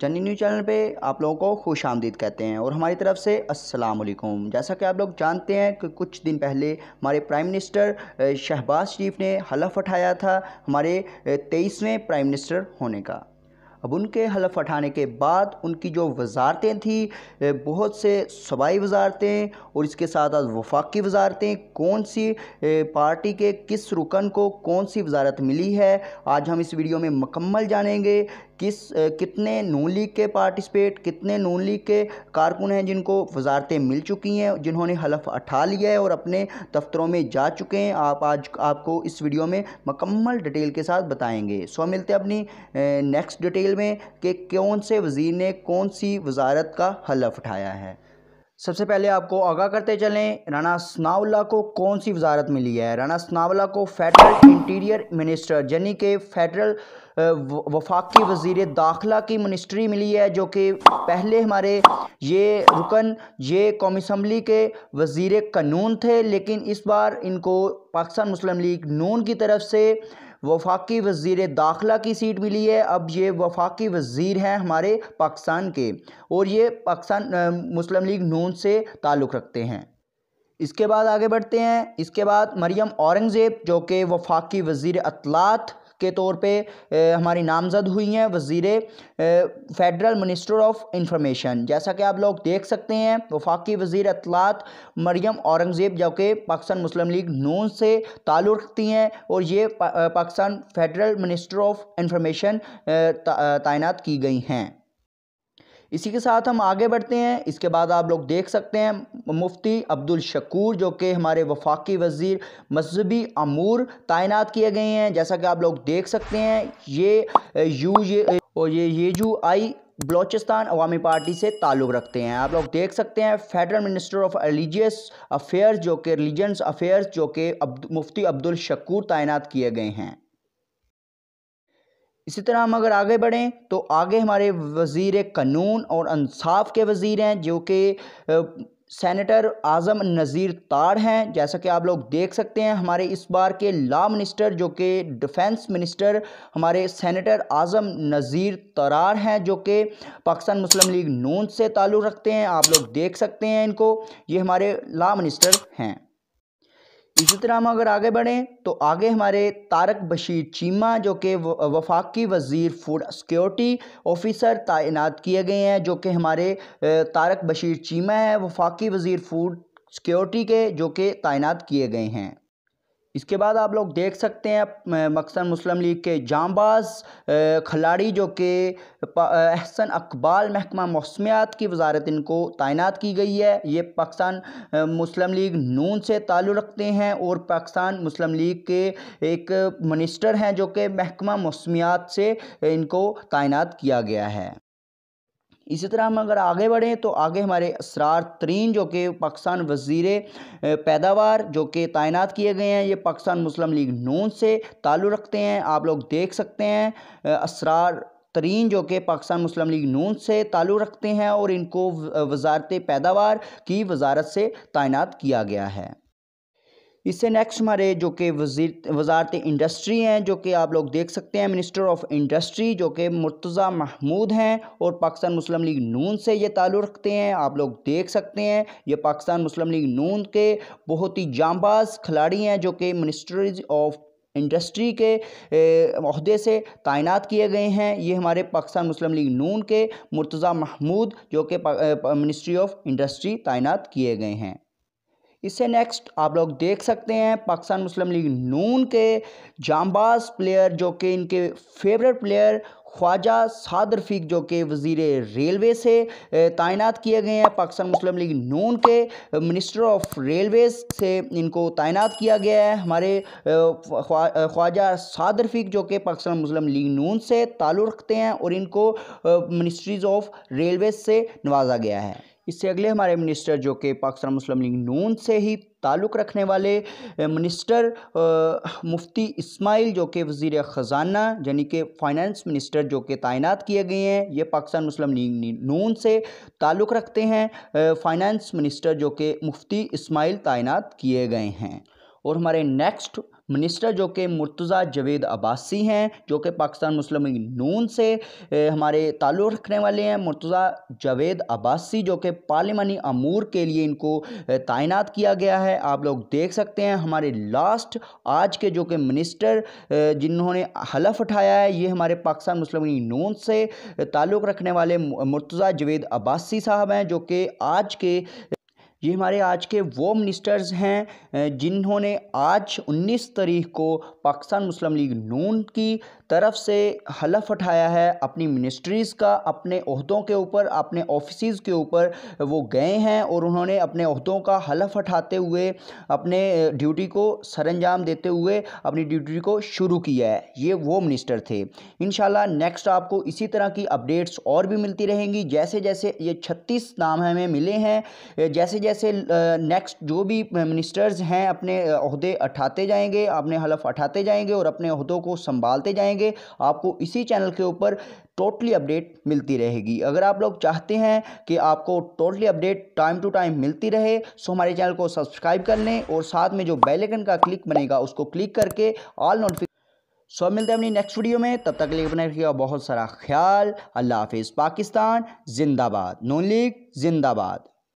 Channi news channel पे आप लोगों को खुश आमदीद कहते हैं और हमारी तरफ से अस्सलाम जैसा कि आप लोग जानते हैं कि कुछ दिन पहले हमारे प्राइम मिनिस्टर शहबाज शरीफ ने हलफ उठाया था हमारे तेईसवें प्राइम मिनिस्टर होने का अब उनके हलफ उठाने के बाद उनकी जो वजारतें थी बहुत से सूबाई वजारतें और इसके साथ साथ वफाकी वजारतें कौन सी पार्टी के किस रुकन को कौन सी वजारत मिली है आज हम इस वीडियो में मकम्मल जानेंगे किस कितने नून लीग के पार्टिसिपेट कितने नून लीग के कारकुन हैं जिनको वजारतें मिल चुकी हैं जिन्होंने हलफ उठा लिया है और अपने दफ्तरों में जा चुके हैं आप आज आपको इस वीडियो में मकम्मल डिटेल के साथ बताएंगे सो मिलते हैं अपनी नेक्स्ट डिटेल में कि कौन से वज़ीर ने कौन सी वजारत का हलफ उठाया है सबसे पहले आपको आगाह करते चलें राना स्नावला को कौन सी वजारत मिली है राना सनाउल्ला को फेडरल इंटीरियर मिनिस्टर यानी कि फेडरल वफाकी वजीर दाखिला की मिनिस्ट्री मिली है जो कि पहले हमारे ये रुकन ये कौमी इसम्बली के वजीर कानून थे लेकिन इस बार इनको पाकिस्तान मुस्लिम लीग नून की तरफ से वफाकी वजीर दाखिला की सीट मिली है अब ये वफाकी वजीर हैं हमारे पाकिस्तान के और ये पाकिस्तान मुस्लिम लीग नून से ताल्लुक़ रखते हैं इसके बाद आगे बढ़ते हैं इसके बाद मरियम औरंगज़ेब जो कि वफाकी वज़ी अतलात के तौर पे हमारी नामजद हुई हैं वजीर फेडरल मिनिस्टर ऑफ इंफॉर्मेशन जैसा कि आप लोग देख सकते हैं वफाकी वजीर अतलात मरियम औरंगज़ेब जो कि पाकिस्तान मुस्लिम लीग नून से ताल्लुक़ रखती हैं और ये Pakistan federal minister of information तैनात की गई हैं इसी के साथ हम आगे बढ़ते हैं इसके बाद आप लोग देख सकते हैं मुफ्ती अब्दुल शकूर जो कि हमारे वफाकी वजीर मजहबी अमूर तैनात किए गए हैं जैसा कि आप लोग देख सकते हैं ये यू ये और ये ये यू आई बलोचिस्तान अवामी पार्टी से ताल्लुक़ रखते हैं आप लोग देख सकते हैं federal minister of religious affairs जो कि रिलीजन अफेयर्स जो कि मुफ्ती अब्दुल शकूर तैनात किए गए हैं इसी तरह हम अगर आगे बढ़ें तो आगे हमारे वज़ी कानून और अनसाफ़ के वज़ी हैं जो कि सेनेटर आज़म नज़ीर तार हैं जैसा कि आप लोग देख सकते हैं हमारे इस बार के ला मिनिस्टर जो कि डिफेंस मिनिस्टर हमारे सेनेटर आज़म नज़ीर तरार हैं जो कि पाकिस्तान मुस्लिम लीग नून से ताल्लुक़ रखते हैं आप लोग देख सकते हैं इनको ये हमारे ला मिनिस्टर हैं इसी तरह हम अगर आगे बढ़ें तो आगे हमारे तारक बशीर चीमा जो कि वफाकी वजीर फूड सिक्योरिटी ऑफिसर तैनात किए गए हैं जो कि हमारे तारक बशीर चीमा है वफाकी वजीर फूड सिक्योरिटी के जो कि तैनात किए गए हैं इसके बाद आप लोग देख सकते हैं मकसद मुस्लिम लीग के जामबाज खिलाड़ी जो कि अहसन अकबाल महकमा मौसमियात की वजारत इनको तैनात की गई है ये पाकिस्तान मुस्लिम लीग नून से ताल्लुक़ रखते हैं और पाकिस्तान मुस्लिम लीग के एक मिनिस्टर हैं जो कि महकमा मौसमियात से इनको तैनात किया गया है इसी तरह हम अगर आगे बढ़ें तो आगे हमारे असरार तरीन जो कि पाकिस्तान वजीर पैदावार जो कि तैनात किए गए हैं ये पाकिस्तान मुस्लिम लीग नून से ताल्लुक़ रखते हैं आप लोग देख सकते हैं असरार तरीन जो कि पाकिस्तान मुस्लिम लीग नून से ताल्लुक़ रखते हैं और इनको वजारत पैदावार की वजारत से तैनात किया गया है इससे नेक्स्ट हमारे जो कि वजीर वजारत इंडस्ट्री हैं जो कि आप लोग देख सकते हैं मिनिस्टर ऑफ इंडस्ट्री जो कि मुर्तज़ा महमूद हैं और पाकिस्तान मुस्लिम लीग नून से ये ताल्लुक़ रखते हैं आप लोग देख सकते हैं ये पाकिस्तान मुस्लिम लीग नून के बहुत ही जामबाज खिलाड़ी हैं जो कि मिनिस्ट्रीज ऑफ इंडस्ट्री के अहदे से तैनात किए गए हैं ये हमारे पाकिस्तान मुस्लिम लीग नून के मुर्तज़ा महमूद जो कि मिनिस्ट्री ऑफ इंडस्ट्री तैनात किए गए हैं इससे नेक्स्ट आप लोग देख सकते हैं पाकिस्तान मुस्लिम लीग नून के जामबाज प्लेयर जो कि इनके फेवरेट प्लेयर ख्वाजा साद रफीक जो कि वजीर रेलवे से तैनात किए गए हैं पाकिस्तान मुस्लिम लीग नून के मिनिस्टर ऑफ रेलवेज से इनको तैनात किया गया है हमारे ख्वाजा साद रफीक जो कि पाकिस्तान मुस्लिम लीग नून से ताल्लुक़ रखते हैं और इनको मिनिस्ट्रीज़ ऑफ रेलवेज से नवाजा गया है इससे अगले हमारे मिनिस्टर जो कि पाकिस्तान मुस्लिम लीग नून से ही ताल्लुक़ रखने वाले मिनिस्टर आ, मुफ्ती इस्माइल जो कि वज़ी ख़जाना यानी कि फ़ाइनेंस मिनिस्टर जो कि तैनात किए गए हैं ये पाकिस्तान मुस्लिम लीग नून से ताल्लुक़ रखते हैं फ़ाइनेंस मिनिस्टर जो कि मुफ्ती इस्माइल तैनात किए गए हैं और हमारे नेक्स्ट मिनिस्टर जो कि मुर्तज़ा जवेद अब्बासी हैं जो कि पाकिस्तान मुस्लिम नून से हमारे ताल्लुक़ रखने वाले हैं मुर्तज़ा जवेद अब्बासी जो कि पार्लिमानी अमूर के लिए इनको तैनात किया गया है आप लोग देख सकते हैं हमारे लास्ट आज के जो कि मिनिस्टर जिन्होंने हलफ उठाया है ये हमारे पाकिस्तान मुस्लिम नून से ताल्लुक़ रखने वाले मुर्तज़ा जवेद अब्बासी साहब हैं जो कि आज के ये हमारे आज के वो मिनिस्टर्स हैं जिन्होंने आज 19 तारीख को पाकिस्तान मुस्लिम लीग नून की तरफ से हलफ उठाया है अपनी मिनिस्ट्रीज़ का अपने अहदों के ऊपर अपने ऑफिस के ऊपर वो गए हैं और उन्होंने अपने अहदों का हलफ उठाते हुए अपने ड्यूटी को अंजाम देते हुए अपनी ड्यूटी को शुरू किया है ये वो मिनिस्टर थे इन नेक्स्ट आपको इसी तरह की अपडेट्स और भी मिलती रहेंगी जैसे जैसे ये छत्तीस नाम हमें मिले हैं जैसे जैसे तरीके से नेक्स्ट जो भी मिनिस्टर्स हैं अपने अहदे उठाते जाएंगे अपने हलफ उठाते जाएंगे और अपने अहदों को संभालते जाएंगे आपको इसी चैनल के ऊपर टोटली अपडेट मिलती रहेगी अगर आप लोग चाहते हैं कि आपको totally update time to time मिलती रहे सो हमारे चैनल को सब्सक्राइब कर लें और साथ में जो बेलेकन का क्लिक बनेगा उसको क्लिक करके ऑल नोटिफिक सो so, मिलते हैं अपनी नेक्स्ट वीडियो में तब तक लिए रखिएगा बहुत सारा ख्याल अल्लाह हाफिज़ पाकिस्तान जिंदाबाद नून लीग जिंदाबाद